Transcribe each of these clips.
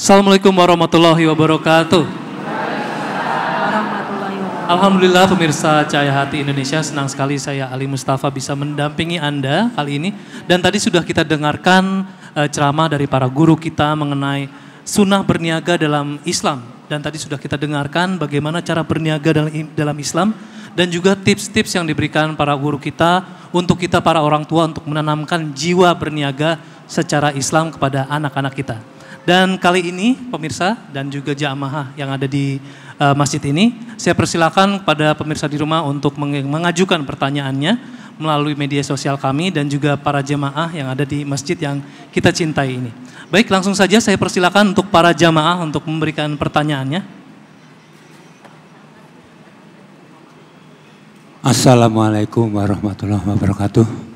Assalamualaikum warahmatullahi wabarakatuh. Alhamdulillah pemirsa Cahaya Hati Indonesia, senang sekali saya Ali Mustafa bisa mendampingi Anda kali ini. Dan tadi sudah kita dengarkan e, ceramah dari para guru kita mengenai sunnah berniaga dalam Islam. Dan tadi sudah kita dengarkan bagaimana cara berniaga dalam, dalam Islam dan juga tips-tips yang diberikan para guru kita untuk kita para orang tua untuk menanamkan jiwa berniaga secara Islam kepada anak-anak kita. Dan kali ini pemirsa dan juga jamaah yang ada di uh, masjid ini, saya persilakan kepada pemirsa di rumah untuk mengajukan pertanyaannya melalui media sosial kami dan juga para jamaah yang ada di masjid yang kita cintai ini. Baik, langsung saja saya persilakan untuk para jamaah untuk memberikan pertanyaannya. Assalamualaikum warahmatullahi wabarakatuh.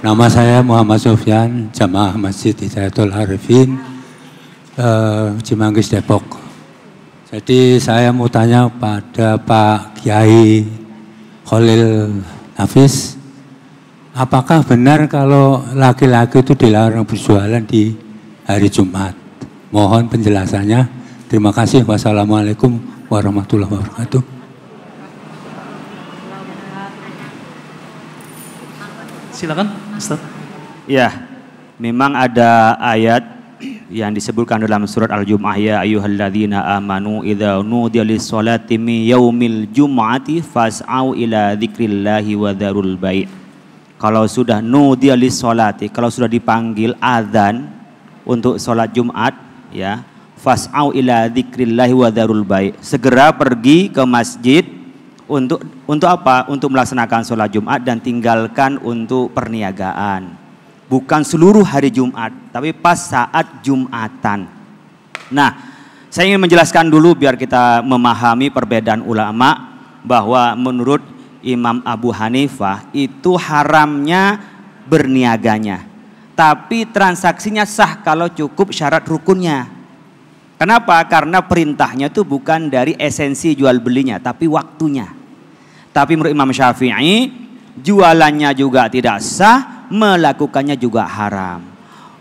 Nama saya Muhammad Sofyan, jamaah Masjid Hidayatul Arifin, uh, Cimanggis Depok. Jadi saya mau tanya pada Pak Kiai Khalil Hafiz, apakah benar kalau laki-laki itu dilarang berjualan di hari Jumat? Mohon penjelasannya. Terima kasih. Wassalamualaikum warahmatullahi wabarakatuh. silakan Ustaz. Ya, memang ada ayat yang disebutkan dalam surat Al-Jum'ah ya ayyuhalladzina amanu idza nudiya lis-salati min yaumil jum'ati fas'au ila dzikrillahi wa dzarul bai'. Kalau sudah nudiya lis-salati, kalau sudah dipanggil azan untuk salat Jumat ya, fas'au ila dzikrillahi wa dzarul bai'. Segera pergi ke masjid untuk untuk apa? Untuk melaksanakan sholat Jumat dan tinggalkan untuk perniagaan. Bukan seluruh hari Jumat, tapi pas saat Jumatan. Nah, saya ingin menjelaskan dulu biar kita memahami perbedaan ulama bahwa menurut Imam Abu Hanifah itu haramnya berniaganya. Tapi transaksinya sah kalau cukup syarat rukunnya. Kenapa? Karena perintahnya itu bukan dari esensi jual belinya, tapi waktunya. Tapi menurut Imam Syafi'i, jualannya juga tidak sah, melakukannya juga haram.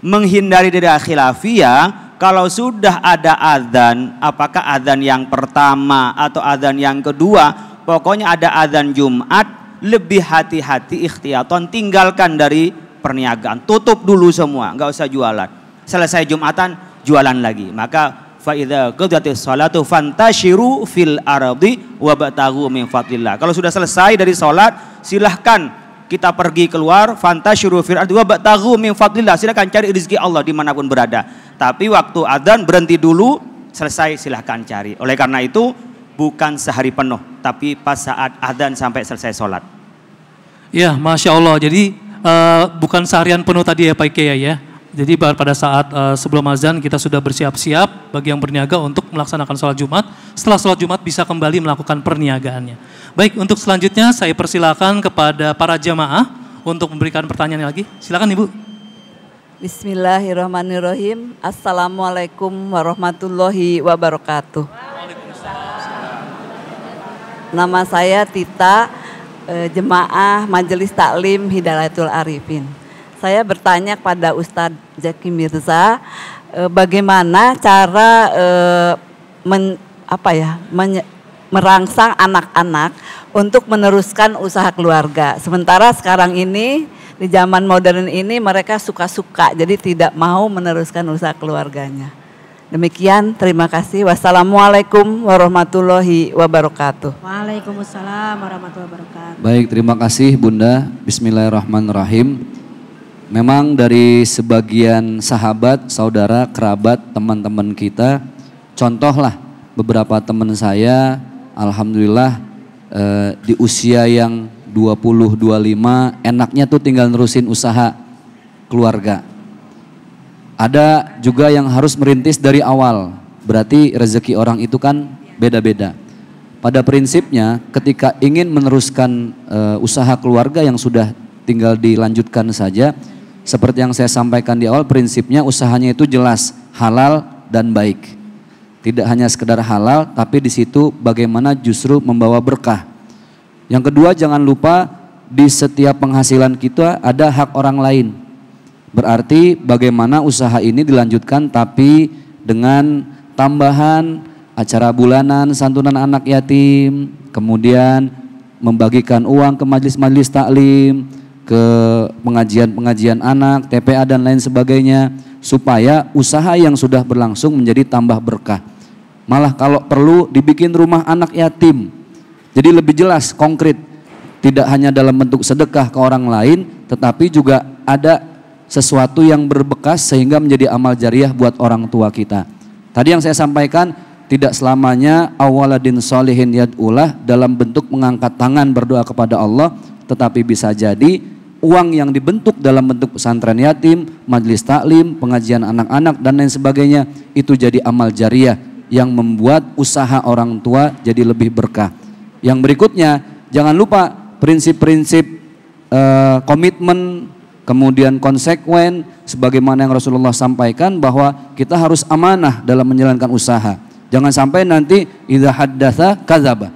Menghindari dari khilafiyah, kalau sudah ada adzan, apakah adzan yang pertama atau adzan yang kedua, pokoknya ada adzan Jumat, lebih hati-hati ikhtiaton, tinggalkan dari perniagaan, tutup dulu semua, nggak usah jualan. Selesai Jumatan, jualan lagi. Maka fa idza qadatis fanta fantashiru fil ardi wabtaghu min fadlillah. Kalau sudah selesai dari salat, silahkan kita pergi keluar fantashiru fil ardi wabtaghu min fadlillah. Silahkan cari rezeki Allah dimanapun berada. Tapi waktu adzan berhenti dulu, selesai silahkan cari. Oleh karena itu bukan sehari penuh, tapi pas saat adzan sampai selesai salat. Ya, masya Allah. Jadi uh, bukan seharian penuh tadi ya Pak Kiai ya jadi pada saat uh, sebelum azan kita sudah bersiap-siap bagi yang berniaga untuk melaksanakan sholat Jumat. Setelah sholat Jumat bisa kembali melakukan perniagaannya. Baik, untuk selanjutnya saya persilakan kepada para jamaah untuk memberikan pertanyaan lagi. Silakan Ibu. Bismillahirrahmanirrahim. Assalamualaikum warahmatullahi wabarakatuh. Nama saya Tita, eh, jemaah Majelis Taklim Hidayatul Arifin saya bertanya kepada Ustadz Zaki Mirza eh, bagaimana cara eh, men, apa ya men, merangsang anak-anak untuk meneruskan usaha keluarga. Sementara sekarang ini di zaman modern ini mereka suka-suka jadi tidak mau meneruskan usaha keluarganya. Demikian, terima kasih. Wassalamualaikum warahmatullahi wabarakatuh. Waalaikumsalam warahmatullahi wabarakatuh. Baik, terima kasih Bunda. Bismillahirrahmanirrahim memang dari sebagian sahabat, saudara, kerabat, teman-teman kita, contohlah beberapa teman saya, alhamdulillah eh, di usia yang 20, 25, enaknya tuh tinggal nerusin usaha keluarga. Ada juga yang harus merintis dari awal, berarti rezeki orang itu kan beda-beda. Pada prinsipnya, ketika ingin meneruskan e, usaha keluarga yang sudah tinggal dilanjutkan saja, seperti yang saya sampaikan di awal, prinsipnya usahanya itu jelas, halal dan baik. Tidak hanya sekedar halal, tapi di situ bagaimana justru membawa berkah. Yang kedua, jangan lupa di setiap penghasilan kita ada hak orang lain. Berarti bagaimana usaha ini dilanjutkan tapi dengan tambahan acara bulanan, santunan anak yatim, kemudian membagikan uang ke majelis-majelis taklim, ke pengajian-pengajian anak, TPA dan lain sebagainya supaya usaha yang sudah berlangsung menjadi tambah berkah. Malah kalau perlu dibikin rumah anak yatim. Jadi lebih jelas, konkret. Tidak hanya dalam bentuk sedekah ke orang lain, tetapi juga ada sesuatu yang berbekas sehingga menjadi amal jariah buat orang tua kita. Tadi yang saya sampaikan, tidak selamanya awaladin solihin yad'ulah dalam bentuk mengangkat tangan berdoa kepada Allah, tetapi bisa jadi uang yang dibentuk dalam bentuk pesantren yatim, majelis taklim, pengajian anak-anak dan lain sebagainya itu jadi amal jariah yang membuat usaha orang tua jadi lebih berkah. Yang berikutnya, jangan lupa prinsip-prinsip -prinsip, eh, komitmen, kemudian konsekuen sebagaimana yang Rasulullah sampaikan bahwa kita harus amanah dalam menjalankan usaha. Jangan sampai nanti idza haddatsa kadzaba.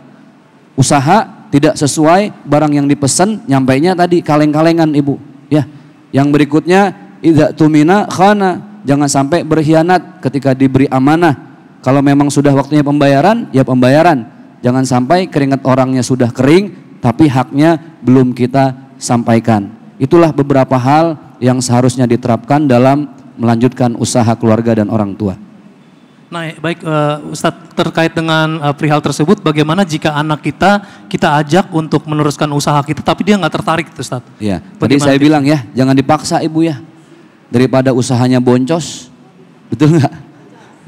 Usaha tidak sesuai barang yang dipesan nyampainya tadi kaleng-kalengan ibu ya yang berikutnya tidak tumina khana jangan sampai berkhianat ketika diberi amanah kalau memang sudah waktunya pembayaran ya pembayaran jangan sampai keringat orangnya sudah kering tapi haknya belum kita sampaikan itulah beberapa hal yang seharusnya diterapkan dalam melanjutkan usaha keluarga dan orang tua Nah, baik uh, Ustadz terkait dengan uh, perihal tersebut, bagaimana jika anak kita kita ajak untuk meneruskan usaha kita, tapi dia nggak tertarik, tuh, Ustadz? Iya. Tadi saya bilang ya, jangan dipaksa ibu ya, daripada usahanya boncos, betul nggak?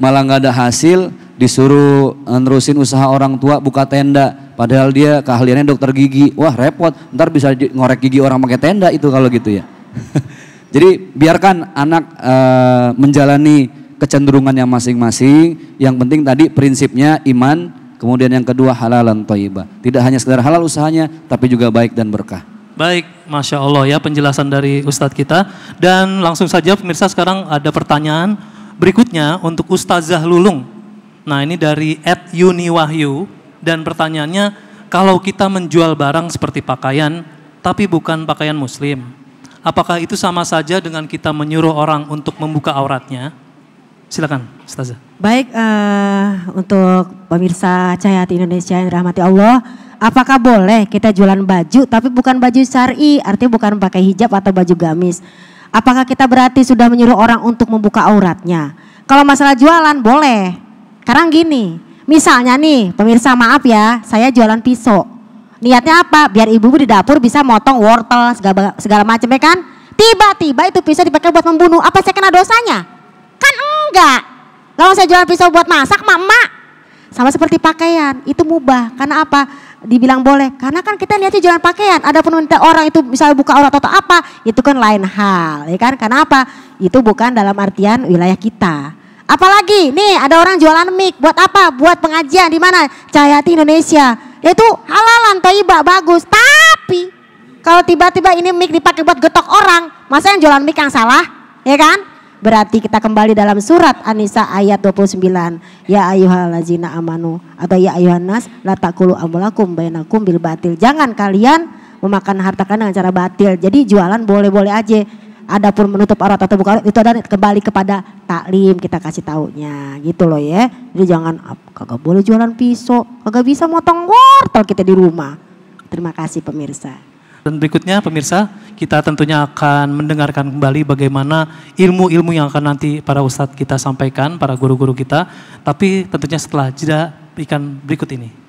Malah nggak ada hasil, disuruh eh, nerusin usaha orang tua buka tenda, padahal dia keahliannya dokter gigi, wah repot, ntar bisa ngorek gigi orang pakai tenda itu kalau gitu ya. Jadi biarkan anak uh, menjalani kecenderungannya masing-masing. Yang penting tadi prinsipnya iman, kemudian yang kedua halalan toiba. Tidak hanya sekedar halal usahanya, tapi juga baik dan berkah. Baik, Masya Allah ya penjelasan dari Ustadz kita. Dan langsung saja pemirsa sekarang ada pertanyaan berikutnya untuk Ustazah Lulung. Nah ini dari Ed Yuni Wahyu dan pertanyaannya kalau kita menjual barang seperti pakaian tapi bukan pakaian muslim apakah itu sama saja dengan kita menyuruh orang untuk membuka auratnya? Silakan, Staza. Baik, uh, untuk pemirsa Cahaya Hati Indonesia yang dirahmati Allah, apakah boleh kita jualan baju tapi bukan baju syari, artinya bukan pakai hijab atau baju gamis? Apakah kita berarti sudah menyuruh orang untuk membuka auratnya? Kalau masalah jualan boleh. Sekarang gini, misalnya nih, pemirsa maaf ya, saya jualan pisau. Niatnya apa? Biar ibu di dapur bisa motong wortel segala, segala macam ya kan? Tiba-tiba itu pisau dipakai buat membunuh. Apa saya kena dosanya? enggak. Kalau saya jual pisau buat masak, mama Sama seperti pakaian, itu mubah. Karena apa? Dibilang boleh. Karena kan kita lihatnya jualan pakaian. Ada pun orang itu misalnya buka orang atau apa, itu kan lain hal. Ya kan? Karena apa? Itu bukan dalam artian wilayah kita. Apalagi nih ada orang jualan mic buat apa? Buat pengajian di mana? Cahayati Indonesia. Itu halalan toiba bagus. Tapi kalau tiba-tiba ini mic dipakai buat getok orang, masa yang jualan mic yang salah? Ya kan? Berarti kita kembali dalam surat An-Nisa ayat 29. Ya ayyuhallazina amanu atau ya ayuhanas la taqulu amwalakum bainakum bil batil. Jangan kalian memakan harta kalian dengan cara batil. Jadi jualan boleh-boleh aja. Adapun menutup aurat atau buka itu ada kembali kepada taklim kita kasih taunya gitu loh ya. Jadi jangan kagak boleh jualan pisau, kagak bisa motong wortel kita di rumah. Terima kasih pemirsa. Dan berikutnya pemirsa, kita tentunya akan mendengarkan kembali bagaimana ilmu-ilmu yang akan nanti para ustadz kita sampaikan, para guru-guru kita. Tapi tentunya setelah jeda ikan berikut ini.